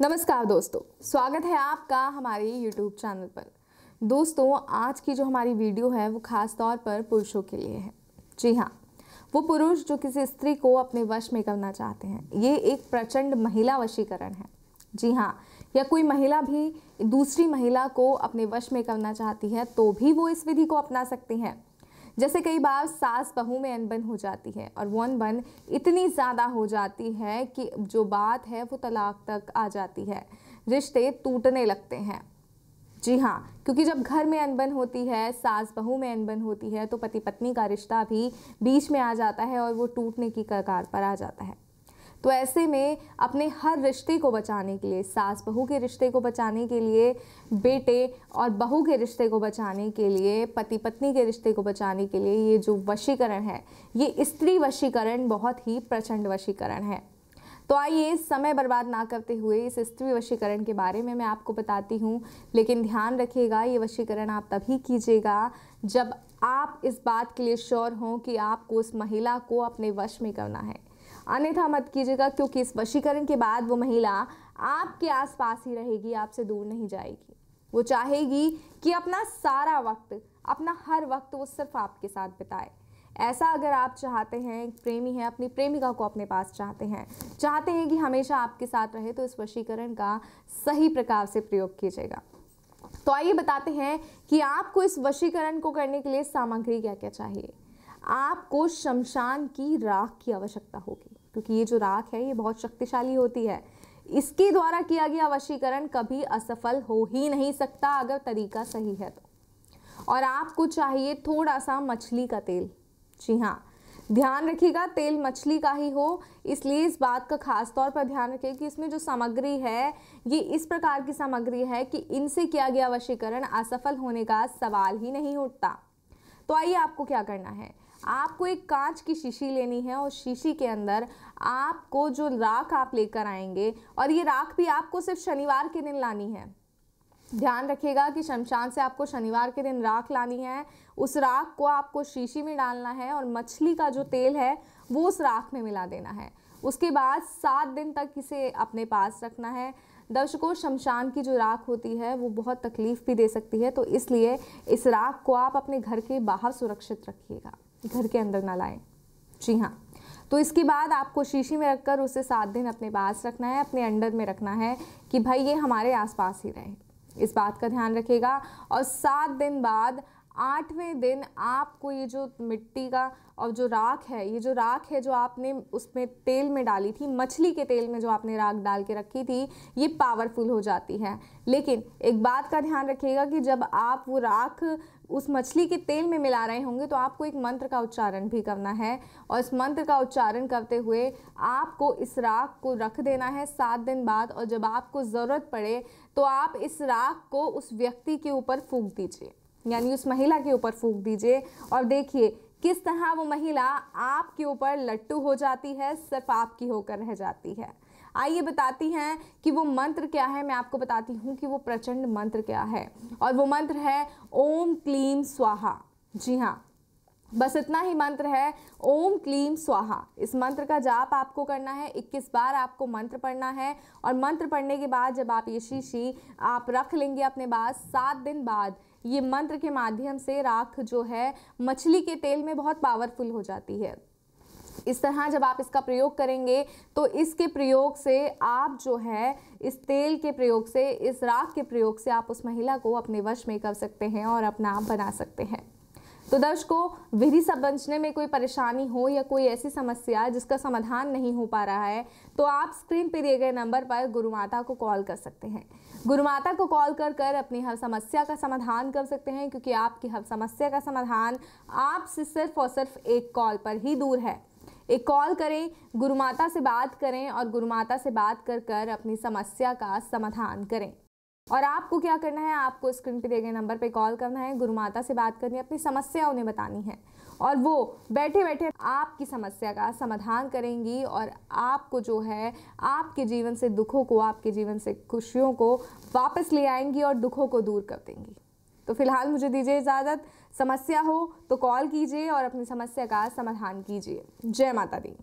नमस्कार दोस्तों स्वागत है आपका हमारे यूट्यूब चैनल पर दोस्तों आज की जो हमारी वीडियो है वो खास तौर पर पुरुषों के लिए है जी हाँ वो पुरुष जो किसी स्त्री को अपने वश में करना चाहते हैं ये एक प्रचंड महिला वशीकरण है जी हाँ या कोई महिला भी दूसरी महिला को अपने वश में करना चाहती है तो भी वो इस विधि को अपना सकती हैं जैसे कई बार सास बहू में अनबन हो जाती है और वो अनबन इतनी ज़्यादा हो जाती है कि जो बात है वो तलाक तक आ जाती है रिश्ते टूटने लगते हैं जी हाँ क्योंकि जब घर में अनबन होती है सास बहू में अनबन होती है तो पति पत्नी का रिश्ता भी बीच में आ जाता है और वो टूटने की कगार पर आ जाता है तो ऐसे में अपने हर रिश्ते को बचाने के लिए सास बहू के रिश्ते को बचाने के लिए बेटे और बहू के रिश्ते को बचाने के लिए पति पत्नी के रिश्ते को बचाने के लिए ये जो वशीकरण है ये स्त्री वशीकरण बहुत ही प्रचंड वशीकरण है तो आइए समय बर्बाद ना करते हुए इस स्त्री वशीकरण के बारे में मैं आपको बताती हूँ लेकिन ध्यान रखिएगा ये वशीकरण आप तभी कीजिएगा जब आप इस बात के लिए श्योर हों कि आपको उस महिला को अपने वश में करना है अन्यथा मत कीजिएगा क्योंकि इस वशीकरण के बाद वो महिला आपके आसपास ही रहेगी आपसे दूर नहीं जाएगी वो चाहेगी कि अपना सारा वक्त अपना हर वक्त वो सिर्फ आपके साथ बिताए ऐसा अगर आप चाहते हैं प्रेमी हैं अपनी प्रेमिका को अपने पास चाहते हैं चाहते हैं कि हमेशा आपके साथ रहे तो इस वशीकरण का सही प्रकार से प्रयोग कीजिएगा तो आइए बताते हैं कि आपको इस वशीकरण को करने के लिए सामग्री क्या क्या चाहिए आपको शमशान की राख की आवश्यकता होगी क्योंकि ये जो राख है ये बहुत शक्तिशाली होती है इसके द्वारा किया गया वशीकरण कभी असफल हो ही नहीं सकता अगर तरीका सही है तो और आपको चाहिए थोड़ा सा मछली का तेल जी हाँ ध्यान रखिएगा तेल मछली का ही हो इसलिए इस बात का खास तौर पर ध्यान रखें कि इसमें जो सामग्री है ये इस प्रकार की सामग्री है कि इनसे किया गया वशीकरण असफल होने का सवाल ही नहीं उठता तो आइए आपको क्या करना है आपको एक कांच की शीशी लेनी है और शीशी के अंदर आपको जो राख आप लेकर आएंगे और ये राख भी आपको सिर्फ शनिवार के दिन लानी है ध्यान रखिएगा कि शमशान से आपको शनिवार के दिन राख लानी है उस राख को आपको शीशी में डालना है और मछली का जो तेल है वो उस राख में मिला देना है उसके बाद सात दिन तक इसे अपने पास रखना है दर्शकों शमशान की जो राख होती है वो बहुत तकलीफ़ भी दे सकती है तो इसलिए इस राख को आप अपने घर के बाहर सुरक्षित रखिएगा घर के अंदर ना लाएं जी हाँ तो इसके बाद आपको शीशी में रखकर उसे सात दिन अपने पास रखना है अपने अंडर में रखना है कि भाई ये हमारे आसपास ही रहे इस बात का ध्यान रखेगा और सात दिन बाद आठवें दिन आपको ये जो मिट्टी का और जो राख है ये जो राख है जो आपने उसमें तेल में डाली थी मछली के तेल में जो आपने राख डाल के रखी थी ये पावरफुल हो जाती है लेकिन एक बात का ध्यान रखिएगा कि जब आप वो राख उस मछली के तेल में मिला रहे होंगे तो आपको एक मंत्र का उच्चारण भी करना है और इस मंत्र का उच्चारण करते हुए आपको इस राख को रख देना है सात दिन बाद और जब आपको ज़रूरत पड़े तो आप इस राख को उस व्यक्ति के ऊपर फूंक दीजिए यानी उस महिला के ऊपर फूंक दीजिए और देखिए किस तरह वो महिला आपके ऊपर लट्टू हो जाती है सिर्फ आपकी होकर रह जाती है आइए बताती हैं कि वो मंत्र क्या है मैं आपको बताती हूँ कि वो प्रचंड मंत्र क्या है और वो मंत्र है ओम क्लीम स्वाहा जी हाँ बस इतना ही मंत्र है ओम क्लीम स्वाहा इस मंत्र का जाप आपको करना है 21 बार आपको मंत्र पढ़ना है और मंत्र पढ़ने के बाद जब आप ये शीशी आप रख लेंगे अपने पास सात दिन बाद ये मंत्र के माध्यम से राख जो है मछली के तेल में बहुत पावरफुल हो जाती है इस तरह जब आप इसका प्रयोग करेंगे तो इसके प्रयोग से आप जो है इस तेल के प्रयोग से इस राख के प्रयोग से आप उस महिला को अपने वश में कर सकते हैं और अपना आप बना सकते हैं तो दर्शकों विधि समझने में कोई परेशानी हो या कोई ऐसी समस्या जिसका समाधान नहीं हो पा रहा है तो आप स्क्रीन पर दिए गए नंबर पर गुरु माता को कॉल कर सकते हैं गुरु माता को कॉल कर कर अपनी हर समस्या का समाधान कर सकते हैं क्योंकि आपकी हर समस्या का समाधान आपसे सिर्फ और सिर्फ एक कॉल पर ही दूर है एक कॉल करें गुरु माता से बात करें और गुरु माता से बात कर कर अपनी समस्या का समाधान करें और आपको क्या करना है आपको स्क्रीन पर दिए गए नंबर पर कॉल करना है गुरु माता से बात करनी है अपनी समस्या उन्हें बतानी है और वो बैठे बैठे आपकी समस्या का समाधान करेंगी और आपको जो है आपके जीवन से दुखों को आपके जीवन से खुशियों को वापस ले आएंगी और दुखों को दूर कर देंगी तो फिलहाल मुझे दीजिए इजाज़त समस्या हो तो कॉल कीजिए और अपनी समस्या का समाधान कीजिए जय माता दी